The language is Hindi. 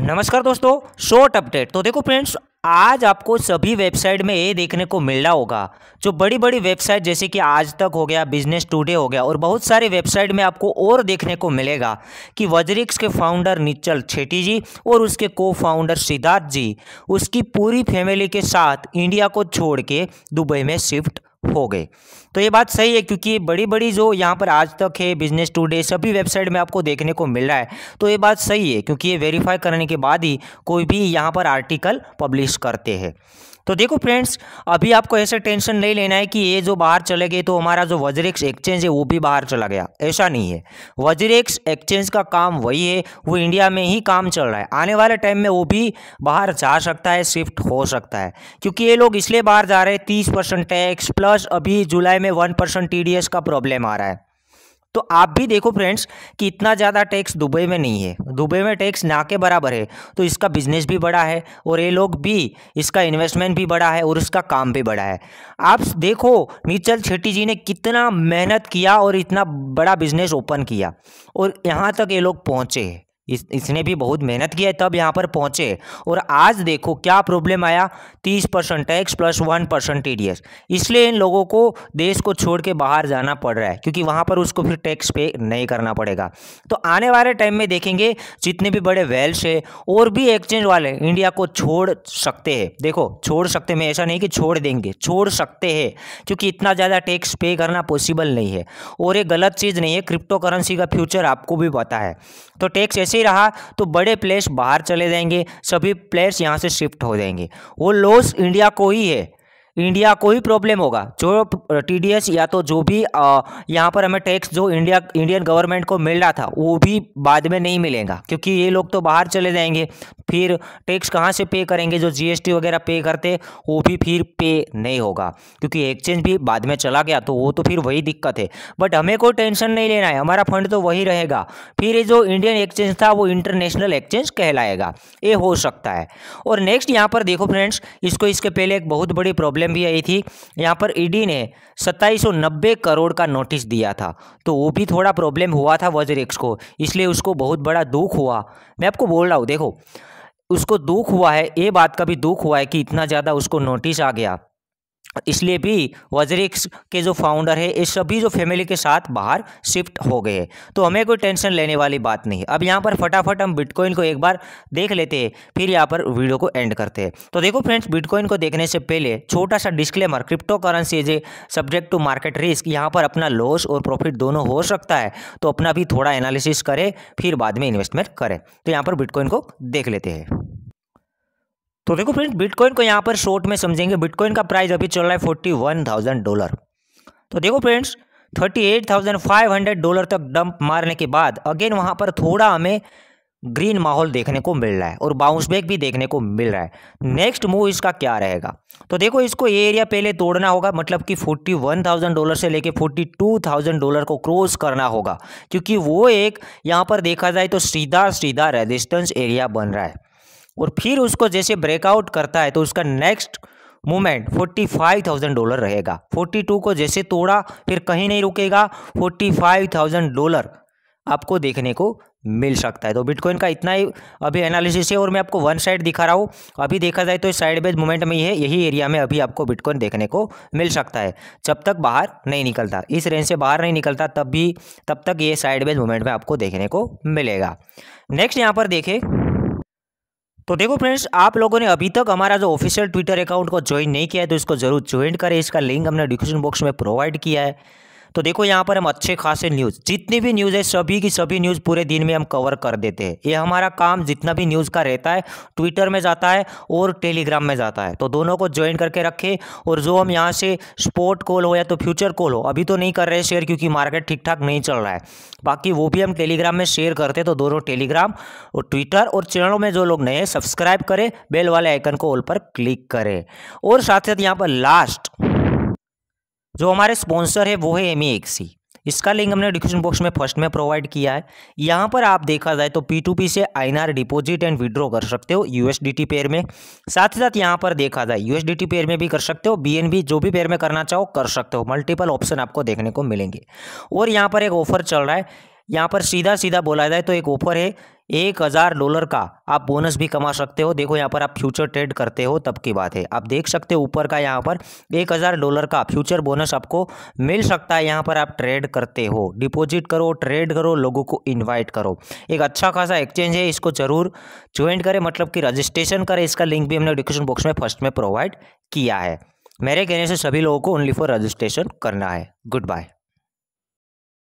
नमस्कार दोस्तों शॉर्ट अपडेट तो देखो फ्रेंड्स आज आपको सभी वेबसाइट में ये देखने को मिल रहा होगा जो बड़ी बड़ी वेबसाइट जैसे कि आज तक हो गया बिजनेस टुडे हो गया और बहुत सारे वेबसाइट में आपको और देखने को मिलेगा कि वज्रिक्स के फाउंडर निचल छेटी जी और उसके को फाउंडर सिद्धार्थ जी उसकी पूरी फैमिली के साथ इंडिया को छोड़ के दुबई में शिफ्ट हो गए तो ये बात सही है क्योंकि बड़ी बड़ी जो यहाँ पर आज तक है बिजनेस टूडे सभी वेबसाइट में आपको देखने को मिल रहा है तो ये बात सही है क्योंकि ये वेरीफाई करने के बाद ही कोई भी यहाँ पर आर्टिकल पब्लिश करते हैं तो देखो फ्रेंड्स अभी आपको ऐसे टेंशन नहीं लेना है कि ये जो बाहर चले गए तो हमारा जो वज्रेक्स एक्सचेंज है वो भी बाहर चला गया ऐसा नहीं है वज्रेक्स एक्सचेंज का काम वही है वो इंडिया में ही काम चल रहा है आने वाले टाइम में वो भी बाहर जा सकता है शिफ्ट हो सकता है क्योंकि ये लोग इसलिए बाहर जा रहे हैं तीस परसेंट टैक्स प्लस अभी जुलाई में वन परसेंट टी का प्रॉब्लम आ रहा है तो आप भी देखो फ्रेंड्स कि इतना ज़्यादा टैक्स दुबई में नहीं है दुबई में टैक्स ना के बराबर है तो इसका बिजनेस भी बड़ा है और ये लोग भी इसका इन्वेस्टमेंट भी बड़ा है और इसका काम भी बड़ा है आप देखो नीचल छेट्टी जी ने कितना मेहनत किया और इतना बड़ा बिजनेस ओपन किया और यहाँ तक ये लोग पहुँचे हैं इस इसने भी बहुत मेहनत किया है तब यहाँ पर पहुँचे और आज देखो क्या प्रॉब्लम आया तीस percent tax plus one percent T D S इसलिए इन लोगों को देश को छोड़ के बाहर जाना पड़ रहा है क्योंकि वहाँ पर उसको फिर टैक्स पे नहीं करना पड़ेगा तो आने वाले टाइम में देखेंगे जितने भी बड़े वेल्स है और भी एक्सचेंज वाले इंडिया को छोड़ सकते हैं देखो छोड़ सकते में ऐसा नहीं कि छोड़ देंगे छोड़ सकते हैं क्योंकि इतना ज़्यादा टैक्स पे करना पॉसिबल नहीं है और ये गलत चीज़ नहीं है क्रिप्टो करेंसी का फ्यूचर आपको भी पता है तो टैक्स ऐसे ही रहा तो बड़े प्लेयर्स बाहर चले जाएंगे सभी प्लेयर्स यहाँ से शिफ्ट हो जाएंगे वो लॉस इंडिया को ही है इंडिया को ही प्रॉब्लम होगा जो टीडीएस या तो जो भी यहाँ पर हमें टैक्स जो इंडिया इंडियन गवर्नमेंट को मिल रहा था वो भी बाद में नहीं मिलेगा क्योंकि ये लोग तो बाहर चले जाएंगे फिर टैक्स कहाँ से पे करेंगे जो जीएसटी वगैरह पे करते वो भी फिर पे नहीं होगा क्योंकि एक्सचेंज भी बाद में चला गया तो वो तो फिर वही दिक्कत है बट हमें कोई टेंशन नहीं लेना है हमारा फंड तो वही रहेगा फिर ये जो इंडियन एक्सचेंज था वो इंटरनेशनल एक्सचेंज कहलाएगा ये हो सकता है और नेक्स्ट यहाँ पर देखो फ्रेंड्स इसको इसके पहले एक बहुत बड़ी प्रॉब्लम भी आई थी यहाँ पर ईडी e ने सत्ताईस करोड़ का नोटिस दिया था तो वो भी थोड़ा प्रॉब्लम हुआ था वज्रेक्स को इसलिए उसको बहुत बड़ा दुख हुआ मैं आपको बोल रहा हूँ देखो उसको दुख हुआ है ये बात का भी दुख हुआ है कि इतना ज़्यादा उसको नोटिस आ गया इसलिए भी वजरिक्स के जो फाउंडर है ये सभी जो फैमिली के साथ बाहर शिफ्ट हो गए तो हमें कोई टेंशन लेने वाली बात नहीं अब यहाँ पर फटाफट हम बिटकॉइन को एक बार देख लेते हैं फिर यहाँ पर वीडियो को एंड करते हैं तो देखो फ्रेंड्स बिटकॉइन को देखने से पहले छोटा सा disclaimer crypto currency a subject to market risk यहाँ पर अपना लॉस और प्रॉफिट दोनों हो सकता है तो अपना भी थोड़ा एनालिसिस करें फिर बाद में इन्वेस्टमेंट करें तो यहाँ पर बिटकॉइन को देख लेते हैं तो देखो फ्रेंड बिटकॉइन को यहाँ पर शॉर्ट में समझेंगे बिटकॉइन का प्राइस अभी चल रहा है फोर्टी वन थाउजेंड डॉलर तो देखो friends thirty eight thousand five hundred dollar तक डंप मारने के बाद अगेन वहाँ पर थोड़ा हमें ग्रीन माहौल देखने को मिल रहा है और बाउंस बैक भी देखने को मिल रहा है नेक्स्ट मूव इसका क्या रहेगा तो देखो इसको ये एरिया पहले तोड़ना होगा मतलब कि फोर्टी वन थाउजेंड डॉलर से लेके फोर्टी टू थाउजेंड डॉलर को क्रॉस करना होगा क्योंकि वो एक यहाँ पर देखा जाए तो सीधा सीधा रेजिस्टेंस एरिया बन रहा है और फिर उसको जैसे ब्रेकआउट करता है तो उसका next movement forty five thousand dollar रहेगा फोर्टी टू को जैसे तोड़ा फिर कहीं नहीं रुकेगा फोर्टी फाइव थाउजेंड डॉलर आपको देखने को मिल सकता है तो बिटकॉइन का इतना ही अभी एनालिसिस है और मैं आपको वन साइड दिखा रहा हूँ अभी देखा जाए तो साइड बेज मूवमेंट में ही है यही एरिया में अभी आपको बिटकॉइन देखने को मिल सकता है जब तक बाहर नहीं निकलता इस रेंज से बाहर नहीं निकलता तब भी तब तक ये साइड बेज मूवमेंट में आपको देखने को मिलेगा नेक्स्ट यहाँ पर देखें तो देखो फ्रेंड्स आप लोगों ने अभी तक हमारा जो ऑफिशियल ट्विटर अकाउंट को ज्वाइन नहीं किया है तो इसको जरूर ज्वाइन करें इसका लिंक हमने डिस्क्रिप्शन बॉक्स में प्रोवाइड किया है तो देखो यहाँ पर हम अच्छे खासे न्यूज़ जितनी भी न्यूज़ है सभी की सभी न्यूज़ पूरे दिन में हम कवर कर देते हैं ये हमारा काम जितना भी न्यूज़ का रहता है ट्विटर में जाता है और टेलीग्राम में जाता है तो दोनों को ज्वाइन करके रखें और जो हम यहाँ से स्पोर्ट कॉल हो या तो फ्यूचर कॉल हो अभी तो नहीं कर रहे शेयर क्योंकि मार्केट ठीक ठाक नहीं चल रहा है बाकी वो भी हम टेलीग्राम में शेयर करते तो दोनों टेलीग्राम और ट्विटर और चैनलों में जो लोग नए हैं सब्सक्राइब करें बेल वाले आइकन को ऑल पर क्लिक करें और साथ साथ यहाँ पर लास्ट जो हमारे स्पॉन्सर है वो है एम इसका लिंक हमने डिस्क्रिप्शन बॉक्स में फर्स्ट में प्रोवाइड किया है यहाँ पर आप देखा जाए तो पी से आर डिपॉजिट एंड विड्रॉ कर सकते हो टी पेयर में साथ ही साथ यहाँ पर देखा जाए टी पेयर में भी कर सकते हो बी जो भी पेयर में करना चाहो कर सकते हो मल्टीपल ऑप्शन आपको देखने को मिलेंगे और यहाँ पर एक ऑफर चल रहा है यहाँ पर सीधा सीधा बोला जाए तो एक ऑफर है एक हज़ार डॉलर का आप बोनस भी कमा सकते हो देखो यहाँ पर आप फ्यूचर ट्रेड करते हो तब की बात है आप देख सकते हो ऊपर का यहाँ पर एक हज़ार डॉलर का फ्यूचर बोनस आपको मिल सकता है यहाँ पर आप ट्रेड करते हो डिपॉजिट करो ट्रेड करो लोगों को इन्वाइट करो एक अच्छा खासा एक्सचेंज है इसको ज़रूर ज्वाइन करें मतलब कि रजिस्ट्रेशन करें इसका लिंक भी हमने डिस्क्रिप्शन बॉक्स में फर्स्ट में प्रोवाइड किया है मेरे कहने से सभी लोगों को ओनली फॉर रजिस्ट्रेशन करना है गुड बाय